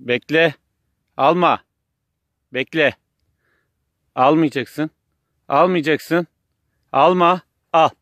Bekle. Alma. Bekle. Almayacaksın. Almayacaksın. Alma. Al.